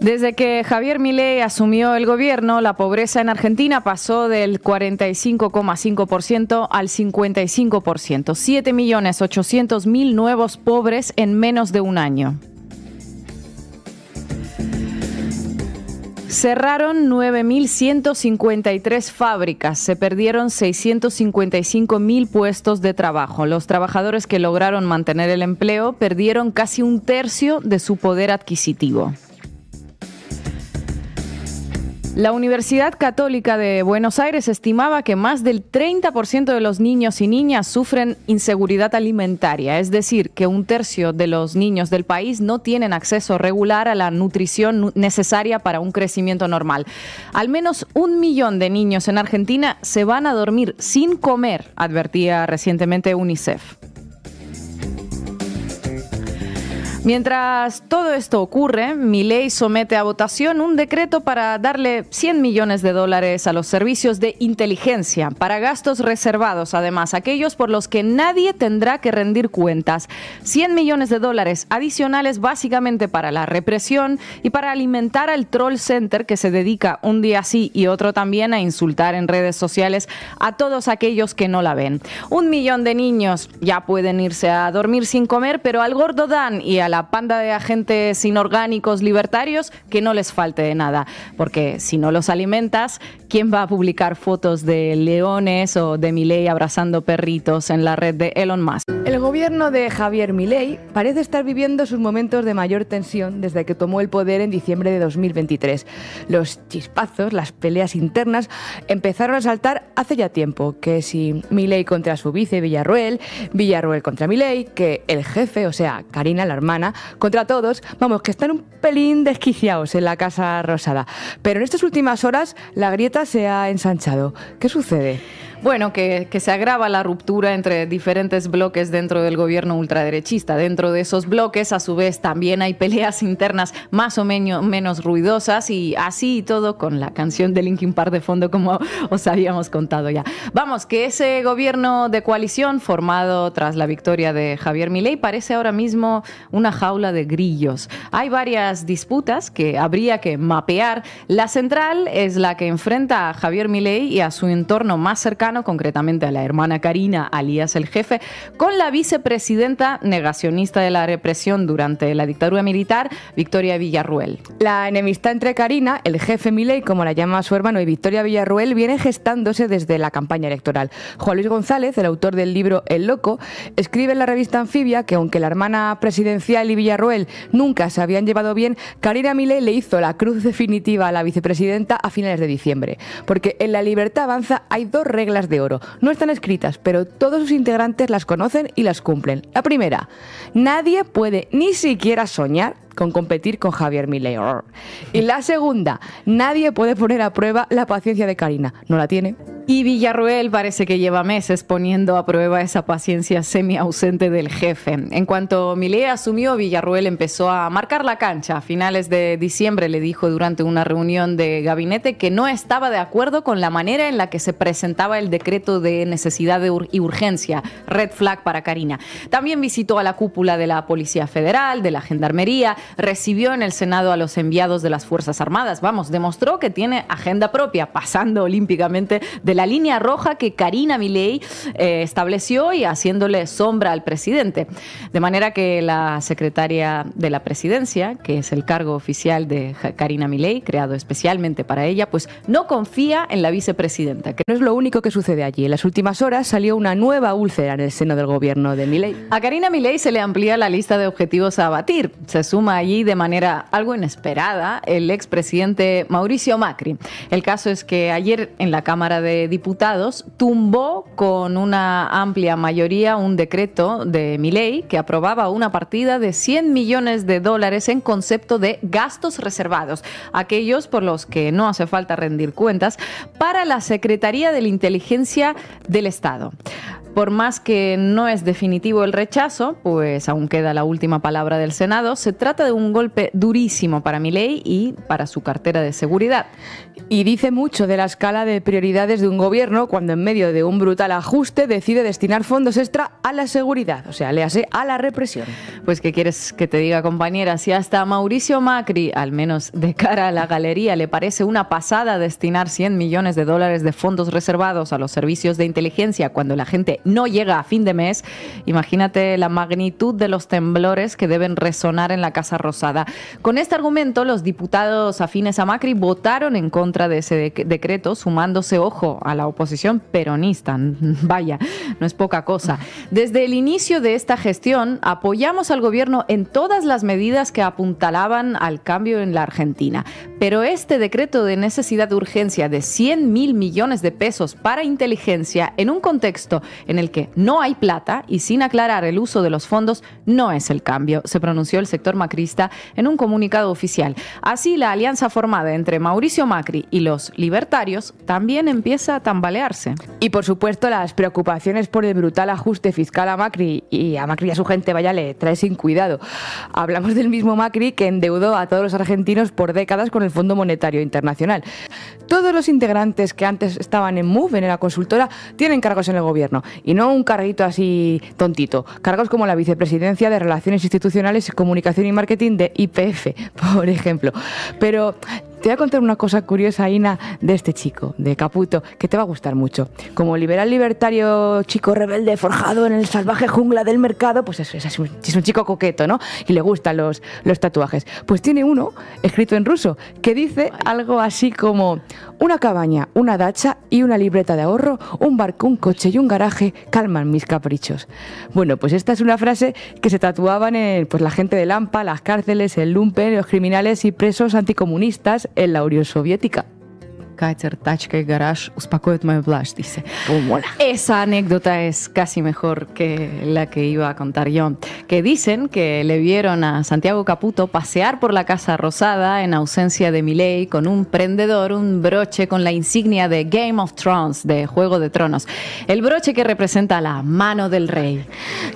Desde que Javier Milei asumió el gobierno, la pobreza en Argentina pasó del 45,5% al 55%. 7.800.000 millones nuevos pobres en menos de un año. Cerraron 9.153 fábricas, se perdieron 655.000 puestos de trabajo. Los trabajadores que lograron mantener el empleo perdieron casi un tercio de su poder adquisitivo. La Universidad Católica de Buenos Aires estimaba que más del 30% de los niños y niñas sufren inseguridad alimentaria, es decir, que un tercio de los niños del país no tienen acceso regular a la nutrición necesaria para un crecimiento normal. Al menos un millón de niños en Argentina se van a dormir sin comer, advertía recientemente UNICEF. Mientras todo esto ocurre, ley somete a votación un decreto para darle 100 millones de dólares a los servicios de inteligencia, para gastos reservados, además, aquellos por los que nadie tendrá que rendir cuentas. 100 millones de dólares adicionales básicamente para la represión y para alimentar al troll center que se dedica un día sí y otro también a insultar en redes sociales a todos aquellos que no la ven. Un millón de niños ya pueden irse a dormir sin comer, pero al gordo Dan y al la panda de agentes inorgánicos libertarios que no les falte de nada, porque si no los alimentas, ¿quién va a publicar fotos de leones o de Milei abrazando perritos en la red de Elon Musk? El gobierno de Javier Milei parece estar viviendo sus momentos de mayor tensión desde que tomó el poder en diciembre de 2023. Los chispazos, las peleas internas empezaron a saltar hace ya tiempo, que si Milei contra su vice Villarruel, Villarruel contra Milei, que el jefe, o sea, Karina la contra todos, vamos, que están un pelín desquiciados en la Casa Rosada. Pero en estas últimas horas la grieta se ha ensanchado. ¿Qué sucede? Bueno, que, se agrava la ruptura entre diferentes bloques dentro del gobierno ultraderechista. Dentro de esos bloques, a su vez, también hay peleas internas más o menos, menos ruidosas y así y todo con la canción de Linkin Park de fondo, como os habíamos contado ya. Vamos, que ese gobierno de coalición formado tras la victoria de Javier Milei parece ahora mismo una jaula de grillos. Hay varias disputas que habría que mapear. La central es la que enfrenta a Javier Milei y a su entorno más cercano concretamente a la hermana Karina, alias el jefe, con la vicepresidenta negacionista de la represión durante la dictadura militar, Victoria Villarruel. La enemistad entre Karina, el jefe Milei, como la llama su hermano, y Victoria Villarruel viene gestándose desde la campaña electoral. Juan Luis González, el autor del libro El Loco, escribe en la revista Anfibia que aunque la hermana presidencial y Villarruel nunca se habían llevado bien, Karina Milei le hizo la cruz definitiva a la vicepresidenta a finales de diciembre. Porque en la libertad avanza hay dos reglas de oro. No están escritas, pero todos sus integrantes las conocen y las cumplen. La primera, nadie puede ni siquiera soñar con competir con Javier Milei. Y la segunda, nadie puede poner a prueba la paciencia de Karina. No la tiene. Y Villarruel parece que lleva meses poniendo a prueba esa paciencia semi-ausente del jefe. En cuanto Milei asumió, Villarruel empezó a marcar la cancha. A finales de diciembre le dijo durante una reunión de gabinete que no estaba de acuerdo con la manera en la que se presentaba el decreto de necesidad y urgencia, red flag para Karina. También visitó a la cúpula de la Policía Federal, de la Gendarmería, recibió en el Senado a los enviados de las Fuerzas Armadas. Vamos, demostró que tiene agenda propia, pasando olímpicamente de la línea roja que Karina Milei eh, estableció y haciéndole sombra al presidente. De manera que la secretaria de la presidencia, que es el cargo oficial de Karina Milei, creado especialmente para ella, pues no confía en la vicepresidenta. Que no es lo único que sucede allí. En las últimas horas salió una nueva úlcera en el seno del gobierno de Milei. A Karina Milei se le amplía la lista de objetivos a abatir. Se suma allí de manera algo inesperada el expresidente Mauricio Macri. El caso es que ayer en la Cámara de Diputados tumbó con una amplia mayoría un decreto de ley que aprobaba una partida de 100 millones de dólares en concepto de gastos reservados, aquellos por los que no hace falta rendir cuentas, para la Secretaría de la Inteligencia del Estado. Por más que no es definitivo el rechazo, pues aún queda la última palabra del Senado, se trata de un golpe durísimo para Milei y para su cartera de seguridad. Y dice mucho de la escala de prioridades de un gobierno cuando en medio de un brutal ajuste decide destinar fondos extra a la seguridad, o sea, le hace a la represión. Pues qué quieres que te diga, compañera, si hasta Mauricio Macri, al menos de cara a la galería, le parece una pasada destinar 100 millones de dólares de fondos reservados a los servicios de inteligencia cuando la gente no llega a fin de mes, imagínate la magnitud de los temblores que deben resonar en la Casa Rosada. Con este argumento, los diputados afines a Macri votaron en contra de ese decreto, sumándose, ojo, a la oposición peronista. Vaya, no es poca cosa. Desde el inicio de esta gestión, apoyamos al gobierno en todas las medidas que apuntalaban al cambio en la Argentina. Pero este decreto de necesidad de urgencia de 100 mil millones de pesos para inteligencia, en un contexto en el que no hay plata y sin aclarar el uso de los fondos no es el cambio, se pronunció el sector macrista en un comunicado oficial. Así, la alianza formada entre Mauricio Macri y los libertarios también empieza a tambalearse. Y por supuesto, las preocupaciones por el brutal ajuste fiscal a Macri y a Macri y a su gente, vaya, le trae sin cuidado. Hablamos del mismo Macri que endeudó a todos los argentinos por décadas con el Fondo Monetario Internacional. Todos los integrantes que antes estaban en MOVE, en la consultora, tienen cargos en el gobierno y no un carguito así tontito. Cargos como la vicepresidencia de Relaciones Institucionales, Comunicación y Marketing de IPF, por ejemplo. Pero te voy a contar una cosa curiosa, Ina, de este chico, de Caputo, que te va a gustar mucho. Como liberal libertario, chico rebelde, forjado en el salvaje jungla del mercado, pues es, es, un, chico coqueto, ¿no? Y le gustan los, los tatuajes. Pues tiene uno escrito en ruso que dice algo así como una cabaña, una dacha y una libreta de ahorro, un barco, un coche y un garaje calman mis caprichos. Bueno, pues esta es una frase que se tatuaban en, pues, la gente de Lampa, las cárceles, el lumpen, los criminales y presos anticomunistas el laureo Soviética. dice. Esa anécdota es casi mejor que la que iba a contar yo. Que dicen que le vieron a Santiago Caputo pasear por la Casa Rosada en ausencia de Milei con un prendedor, un broche con la insignia de Game of Thrones, de Juego de Tronos. El broche que representa la mano del rey.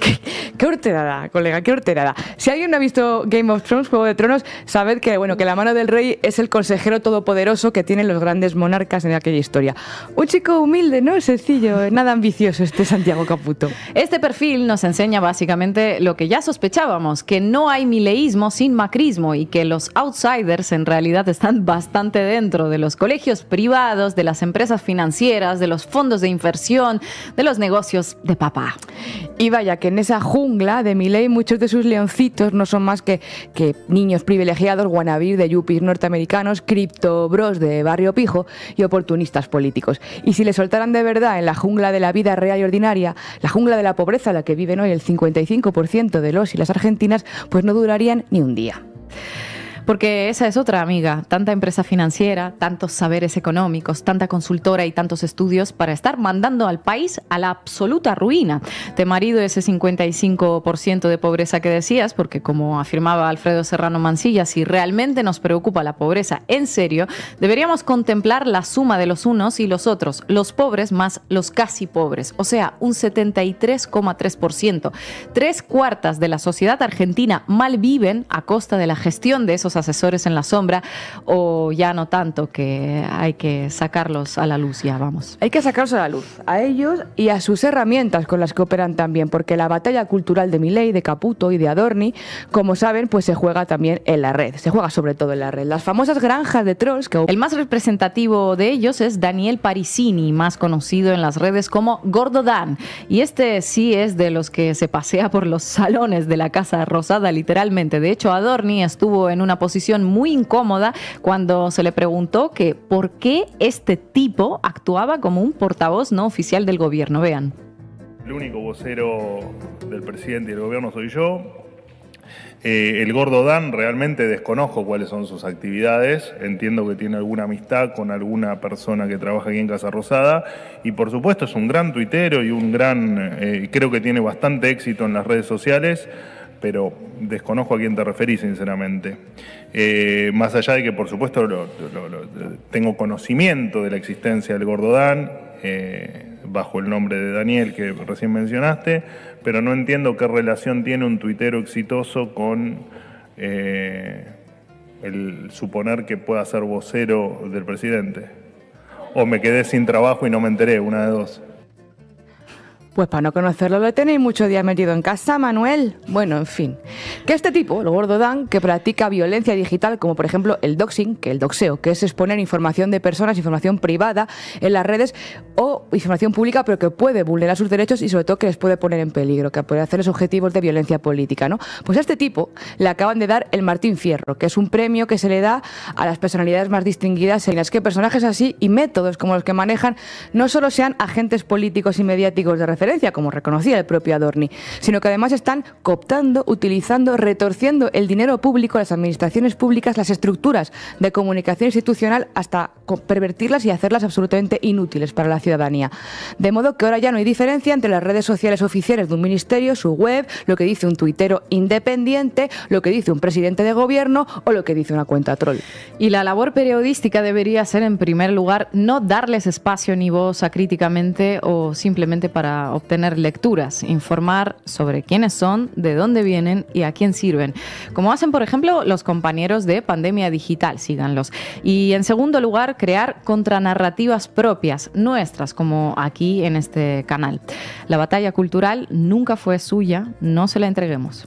Qué horterada, colega, qué horterada. Si alguien no ha visto Game of Thrones, Juego de Tronos, sabed que, bueno, que la mano del rey es el consejero todopoderoso que tienen los grandes monarcas en aquella historia. Un chico humilde, ¿no? Sencillo, nada ambicioso este Santiago Caputo. Este perfil nos enseña básicamente lo que ya sospechábamos, que no hay mileísmo sin macrismo y que los outsiders en realidad están bastante dentro de los colegios privados, de las empresas financieras, de los fondos de inversión, de los negocios de papá. Y vaya que en esa jungla de Miley, muchos de sus leoncitos no son más que, niños privilegiados, guanavir de yuppies norteamericanos, criptobros de barrio pijo y oportunistas políticos. Y si le soltaran de verdad en la jungla de la vida real y ordinaria, la jungla de la pobreza, la que viven hoy el 55% de los y las argentinas, pues no durarían ni un día. Porque esa es otra amiga, tanta empresa financiera, tantos saberes económicos, tanta consultora y tantos estudios para estar mandando al país a la absoluta ruina. Te marido ese 55% de pobreza que decías, porque como afirmaba Alfredo Serrano Mancilla, si realmente nos preocupa la pobreza en serio, deberíamos contemplar la suma de los unos y los otros, los pobres más los casi pobres, o sea, un 73,3%. Tres cuartas de la sociedad argentina mal viven a costa de la gestión de esos asesores en la sombra o ya no tanto que hay que sacarlos a la luz ya, vamos? Hay que sacarlos a la luz, a ellos y a sus herramientas con las que operan también, porque la batalla cultural de Milei, de Caputo y de Adorni, como saben, pues se juega también en la red, se juega sobre todo en la red. Las famosas granjas de trolls que... El más representativo de ellos es Daniel Parisini, más conocido en las redes como Gordo Dan, y este sí es de los que se pasea por los salones de la Casa Rosada, literalmente. De hecho, Adorni estuvo en una posición muy incómoda cuando se le preguntó que por qué este tipo actuaba como un portavoz no oficial del gobierno. Vean. El único vocero del presidente y del gobierno soy yo. Eh, el gordo Dan realmente desconozco cuáles son sus actividades, entiendo que tiene alguna amistad con alguna persona que trabaja aquí en Casa Rosada y por supuesto es un gran tuitero y un gran, eh, creo que tiene bastante éxito en las redes sociales, pero desconozco a quién te referís, sinceramente. Eh, más allá de que, por supuesto, tengo conocimiento de la existencia del Gordodán, eh, bajo el nombre de Daniel que recién mencionaste, pero no entiendo qué relación tiene un tuitero exitoso con eh, el suponer que pueda ser vocero del presidente. O me quedé sin trabajo y no me enteré, una de dos. Pues para no conocerlo lo tenéis mucho día metido en casa, Manuel. Bueno, en fin. Que este tipo, el gordo Dan, que practica violencia digital como por ejemplo el doxing, que el doxeo, que es exponer información de personas, información privada en las redes o información pública, pero que puede vulnerar sus derechos y sobre todo que les puede poner en peligro, que puede hacerles objetivos de violencia política, ¿no? Pues a este tipo le acaban de dar el Martín Fierro, que es un premio que se le da a las personalidades más distinguidas en las que personajes así y métodos como los que manejan no solo sean agentes políticos y mediáticos de referencia, como reconocía el propio Adorni, sino que además están cooptando, utilizando, retorciendo el dinero público, las administraciones públicas, las estructuras de comunicación institucional hasta pervertirlas y hacerlas absolutamente inútiles para la ciudadanía. De modo que ahora ya no hay diferencia entre las redes sociales oficiales de un ministerio, su web, lo que dice un tuitero independiente, lo que dice un presidente de gobierno o lo que dice una cuenta troll. Y la labor periodística debería ser, en primer lugar, no darles espacio ni voz críticamente o simplemente para obtener lecturas, informar sobre quiénes son, de dónde vienen y a quién sirven, como hacen por ejemplo los compañeros de Pandemia Digital, síganlos. Y en segundo lugar, crear contranarrativas propias, nuestras, como aquí en este canal. La batalla cultural nunca fue suya, no se la entreguemos.